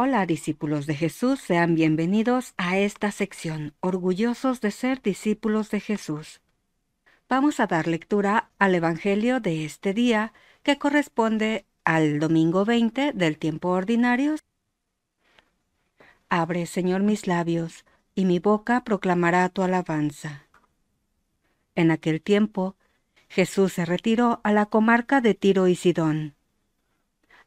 Hola discípulos de Jesús, sean bienvenidos a esta sección, orgullosos de ser discípulos de Jesús. Vamos a dar lectura al Evangelio de este día, que corresponde al domingo 20 del tiempo ordinario. Abre, Señor, mis labios, y mi boca proclamará tu alabanza. En aquel tiempo, Jesús se retiró a la comarca de Tiro y Sidón.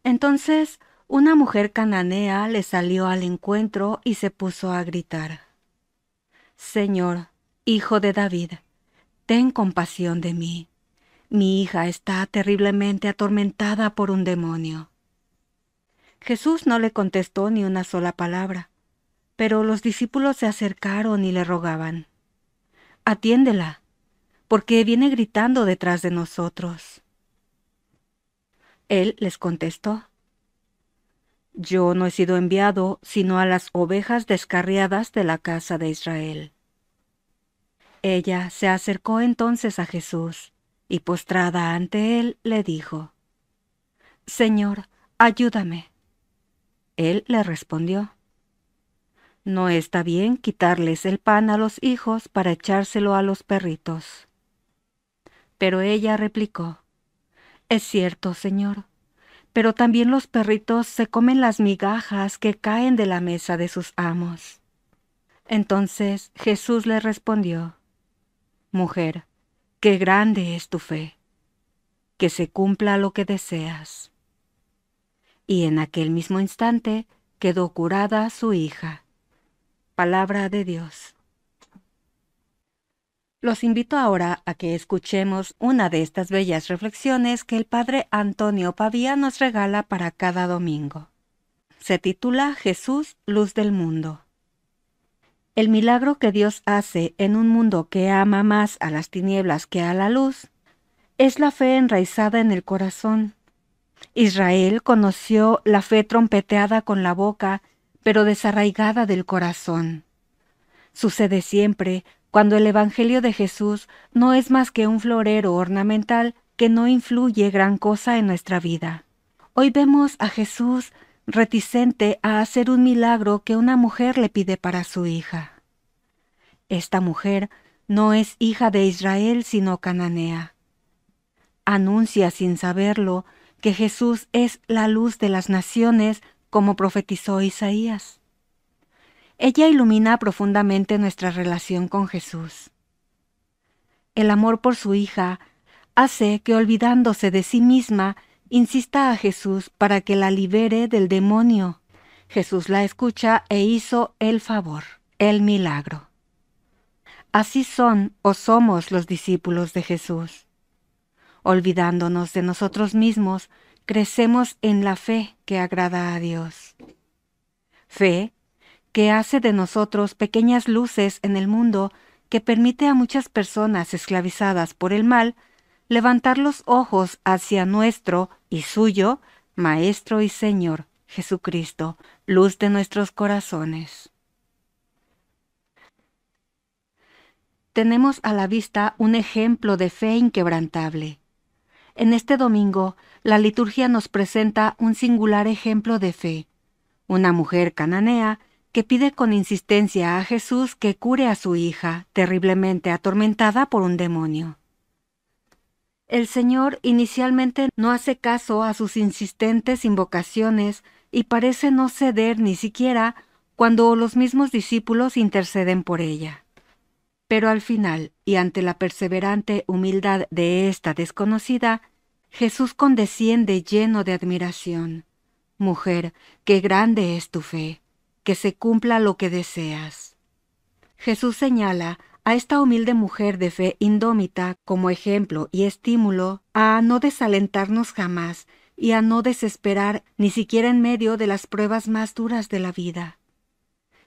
Entonces, una mujer cananea le salió al encuentro y se puso a gritar, Señor, Hijo de David, ten compasión de mí. Mi hija está terriblemente atormentada por un demonio. Jesús no le contestó ni una sola palabra, pero los discípulos se acercaron y le rogaban, Atiéndela, porque viene gritando detrás de nosotros. Él les contestó, yo no he sido enviado sino a las ovejas descarriadas de la casa de Israel. Ella se acercó entonces a Jesús, y postrada ante él le dijo, Señor, ayúdame. Él le respondió, No está bien quitarles el pan a los hijos para echárselo a los perritos. Pero ella replicó, Es cierto, Señor pero también los perritos se comen las migajas que caen de la mesa de sus amos. Entonces Jesús le respondió, Mujer, qué grande es tu fe, que se cumpla lo que deseas. Y en aquel mismo instante quedó curada su hija. Palabra de Dios. Los invito ahora a que escuchemos una de estas bellas reflexiones que el Padre Antonio Pavía nos regala para cada domingo. Se titula Jesús, Luz del Mundo. El milagro que Dios hace en un mundo que ama más a las tinieblas que a la luz es la fe enraizada en el corazón. Israel conoció la fe trompeteada con la boca, pero desarraigada del corazón. Sucede siempre cuando el Evangelio de Jesús no es más que un florero ornamental que no influye gran cosa en nuestra vida. Hoy vemos a Jesús reticente a hacer un milagro que una mujer le pide para su hija. Esta mujer no es hija de Israel sino cananea. Anuncia sin saberlo que Jesús es la luz de las naciones como profetizó Isaías. Ella ilumina profundamente nuestra relación con Jesús. El amor por su hija hace que olvidándose de sí misma, insista a Jesús para que la libere del demonio. Jesús la escucha e hizo el favor, el milagro. Así son o somos los discípulos de Jesús. Olvidándonos de nosotros mismos, crecemos en la fe que agrada a Dios. Fe que hace de nosotros pequeñas luces en el mundo que permite a muchas personas esclavizadas por el mal levantar los ojos hacia nuestro y suyo Maestro y Señor Jesucristo, luz de nuestros corazones. Tenemos a la vista un ejemplo de fe inquebrantable. En este domingo, la liturgia nos presenta un singular ejemplo de fe. Una mujer cananea que pide con insistencia a Jesús que cure a su hija, terriblemente atormentada por un demonio. El Señor inicialmente no hace caso a sus insistentes invocaciones y parece no ceder ni siquiera cuando los mismos discípulos interceden por ella. Pero al final, y ante la perseverante humildad de esta desconocida, Jesús condesciende lleno de admiración. Mujer, qué grande es tu fe que se cumpla lo que deseas. Jesús señala a esta humilde mujer de fe indómita como ejemplo y estímulo a no desalentarnos jamás y a no desesperar ni siquiera en medio de las pruebas más duras de la vida.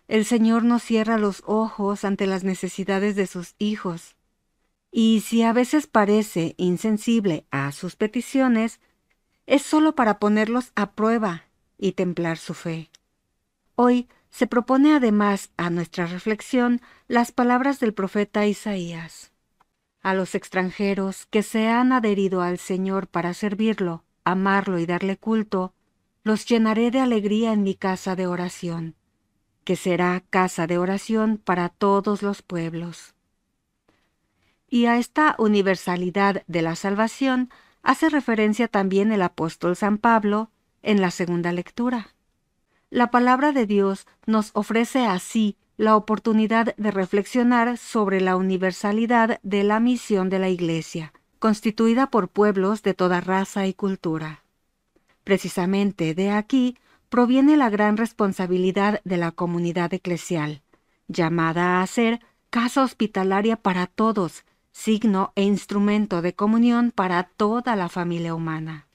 El Señor no cierra los ojos ante las necesidades de sus hijos. Y si a veces parece insensible a sus peticiones, es sólo para ponerlos a prueba y templar su fe. Hoy se propone además a nuestra reflexión las palabras del profeta Isaías. A los extranjeros que se han adherido al Señor para servirlo, amarlo y darle culto, los llenaré de alegría en mi casa de oración, que será casa de oración para todos los pueblos. Y a esta universalidad de la salvación hace referencia también el apóstol San Pablo en la segunda lectura. La palabra de Dios nos ofrece así la oportunidad de reflexionar sobre la universalidad de la misión de la Iglesia, constituida por pueblos de toda raza y cultura. Precisamente de aquí proviene la gran responsabilidad de la comunidad eclesial, llamada a ser casa hospitalaria para todos, signo e instrumento de comunión para toda la familia humana.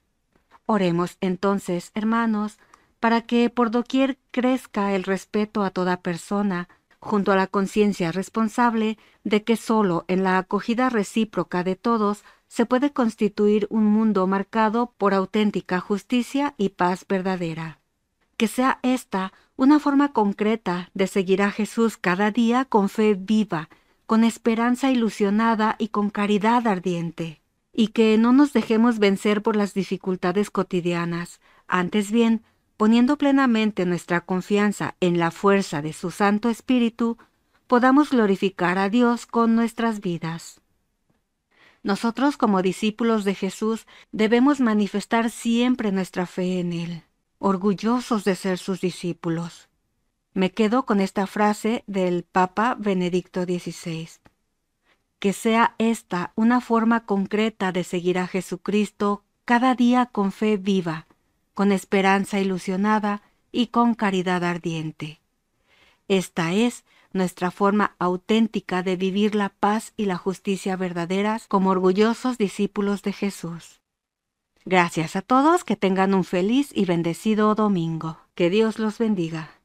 Oremos entonces, hermanos, para que por doquier crezca el respeto a toda persona, junto a la conciencia responsable de que solo en la acogida recíproca de todos se puede constituir un mundo marcado por auténtica justicia y paz verdadera. Que sea esta una forma concreta de seguir a Jesús cada día con fe viva, con esperanza ilusionada y con caridad ardiente, y que no nos dejemos vencer por las dificultades cotidianas, antes bien, poniendo plenamente nuestra confianza en la fuerza de su Santo Espíritu, podamos glorificar a Dios con nuestras vidas. Nosotros como discípulos de Jesús debemos manifestar siempre nuestra fe en Él, orgullosos de ser sus discípulos. Me quedo con esta frase del Papa Benedicto XVI. Que sea esta una forma concreta de seguir a Jesucristo cada día con fe viva con esperanza ilusionada y con caridad ardiente. Esta es nuestra forma auténtica de vivir la paz y la justicia verdaderas como orgullosos discípulos de Jesús. Gracias a todos, que tengan un feliz y bendecido domingo. Que Dios los bendiga.